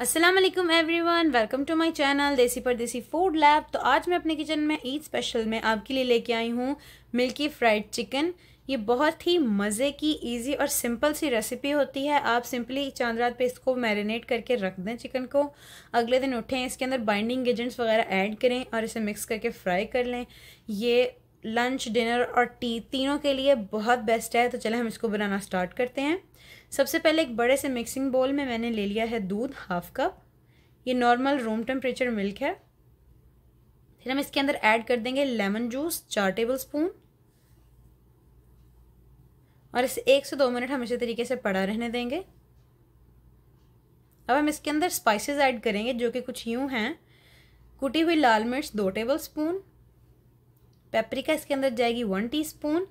Aslam everyone welcome to my channel Desi पर देसी food lab तो आज मैं अपने किचन में ईद स्पेशल में आपके लिए लेके आई हूँ मिल्की फ्राइड चिकन ये बहुत ही मज़े की इजी और सिंपल सी रेसिपी होती है आप सिंपली चांद रात पे इसको मैरिनेट करके रख दें चिकन को अगले दिन उठें इसके अंदर बाइंडिंग एजेंट्स वगैरह ऐड करें और इसे मिक्स करके फ्राई कर लें ये लंच डिनर और टी तीनों के लिए बहुत बेस्ट है तो चले हम इसको बनाना स्टार्ट करते हैं सबसे पहले एक बड़े से मिक्सिंग बोल में मैंने ले लिया है दूध हाफ कप ये नॉर्मल रूम टेम्परेचर मिल्क है फिर हम इसके अंदर ऐड कर देंगे लेमन जूस चार टेबल स्पून और इसे एक से दो मिनट हम इसी तरीके से पड़ा रहने देंगे अब हम इसके अंदर स्पाइसेस ऐड करेंगे जो कि कुछ यूँ हैं कुटी हुई लाल मिर्च दो टेबल स्पून पेपरिका इसके अंदर जाएगी वन टीस्पून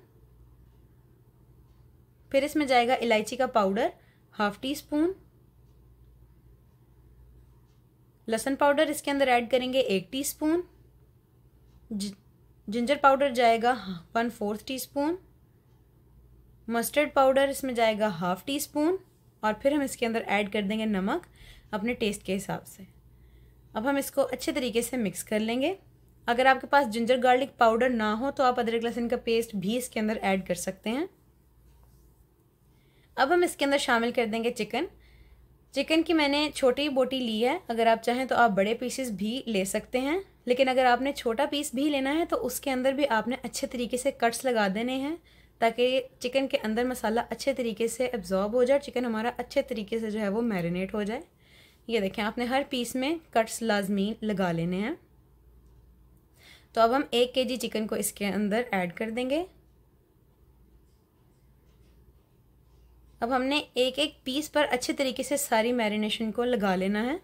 फिर इसमें जाएगा इलायची का पाउडर हाफ टी स्पून लहसन पाउडर इसके अंदर ऐड करेंगे एक टीस्पून जिंजर पाउडर जाएगा one fourth teaspoon mustard powder इसमें जाएगा हाफ टी स्पून और फिर हम इसके अंदर ऐड कर देंगे नमक अपने टेस्ट के हिसाब से अब हम इसको अच्छे तरीके से मिक्स कर लेंगे अगर आपके पास जिंजर गार्लिक पाउडर ना हो तो आप अदरक लहसुन का पेस्ट भी इसके अंदर ऐड कर सकते हैं अब हम इसके अंदर शामिल कर देंगे चिकन चिकन की मैंने छोटी बोटी ली है अगर आप चाहें तो आप बड़े पीसेस भी ले सकते हैं लेकिन अगर आपने छोटा पीस भी लेना है तो उसके अंदर भी आपने अच्छे तरीके से कट्स लगा देने हैं ताकि चिकन के अंदर मसाला अच्छे तरीके से एब्ज़ॉर्ब हो जाए चिकन हमारा अच्छे तरीके से जो है वो मैरिनेट हो जाए ये देखें आपने हर पीस में कट्स लाजमी लगा लेने हैं तो अब हम एक के जी चिकन को इसके अंदर ऐड कर देंगे अब हमने एक एक पीस पर अच्छे तरीके से सारी मैरिनेशन को लगा लेना है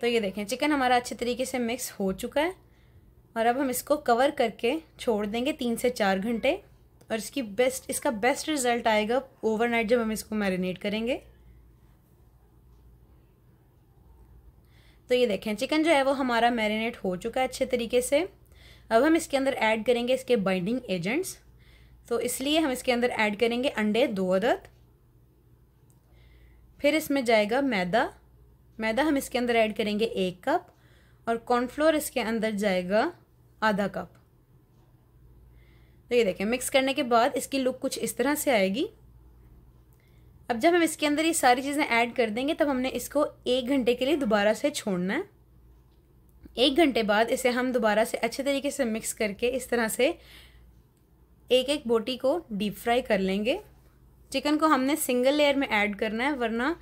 तो ये देखें चिकन हमारा अच्छे तरीके से मिक्स हो चुका है और अब हम इसको कवर करके छोड़ देंगे तीन से चार घंटे और इसकी बेस्ट इसका बेस्ट रिज़ल्ट आएगा ओवरनाइट जब हम इसको मैरिनेट करेंगे तो ये देखें चिकन जो है वो हमारा मैरिनेट हो चुका है अच्छे तरीके से अब हम इसके अंदर ऐड करेंगे इसके बाइंडिंग एजेंट्स तो इसलिए हम इसके अंदर ऐड करेंगे अंडे दो अदद फिर इसमें जाएगा मैदा मैदा हम इसके अंदर ऐड करेंगे एक कप और कॉर्नफ्लोर इसके अंदर जाएगा आधा कप तो ये देखें मिक्स करने के बाद इसकी लुक कुछ इस तरह से आएगी अब जब हम इसके अंदर ये सारी चीज़ें ऐड कर देंगे तब हमने इसको एक घंटे के लिए दोबारा से छोड़ना है एक घंटे बाद इसे हम दोबारा से अच्छे तरीके से मिक्स करके इस तरह से एक एक बोटी को डीप फ्राई कर लेंगे चिकन को हमने सिंगल लेयर में ऐड करना है वरना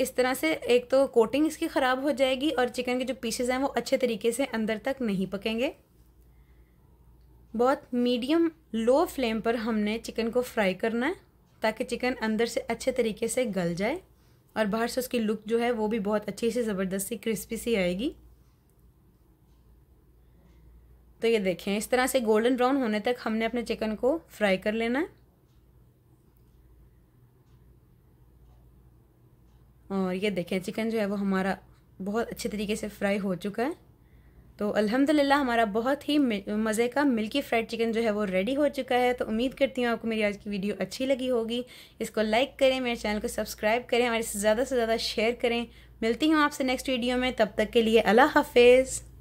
इस तरह से एक तो कोटिंग इसकी ख़राब हो जाएगी और चिकन के जो पीसेज हैं वो अच्छे तरीके से अंदर तक नहीं पकेंगे बहुत मीडियम लो फ्लेम पर हमने चिकन को फ्राई करना है ताकि चिकन अंदर से अच्छे तरीके से गल जाए और बाहर से उसकी लुक जो है वो भी बहुत अच्छी सी ज़बरदस्ती क्रिस्पी सी आएगी तो ये देखें इस तरह से गोल्डन ब्राउन होने तक हमने अपने चिकन को फ्राई कर लेना है और ये देखें चिकन जो है वो हमारा बहुत अच्छे तरीके से फ्राई हो चुका है तो अल्हम्दुलिल्लाह हमारा बहुत ही मज़े का मिल्की फ्राइड चिकन जो है वो रेडी हो चुका है तो उम्मीद करती हूँ आपको मेरी आज की वीडियो अच्छी लगी होगी इसको लाइक करें मेरे चैनल को सब्सक्राइब करें हमारे से ज़्यादा से ज़्यादा शेयर करें मिलती हूँ आपसे नेक्स्ट वीडियो में तब तक के लिए अल्लाह हाफिज़